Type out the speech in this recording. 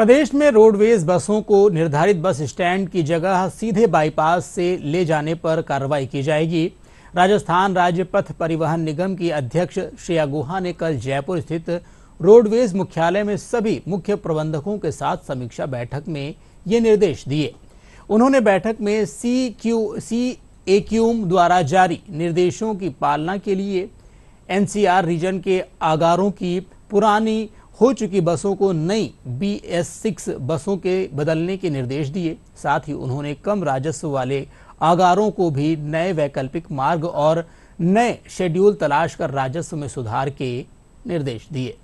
प्रदेश में रोडवेज बसों को निर्धारित बस स्टैंड की जगह सीधे बाईपास से ले जाने पर कार्रवाई की जाएगी राजस्थान राज्य पथ परिवहन निगम की अध्यक्ष श्रेया गुहा ने कल जयपुर स्थित रोडवेज मुख्यालय में सभी मुख्य प्रबंधकों के साथ समीक्षा बैठक में ये निर्देश दिए उन्होंने बैठक में सी क्यू सी ए क्यूम द्वारा जारी निर्देशों की पालना के लिए एनसीआर रीजन के आगारों की पुरानी हो चुकी बसों को नई बी एस सिक्स बसों के बदलने के निर्देश दिए साथ ही उन्होंने कम राजस्व वाले आगारों को भी नए वैकल्पिक मार्ग और नए शेड्यूल तलाश कर राजस्व में सुधार के निर्देश दिए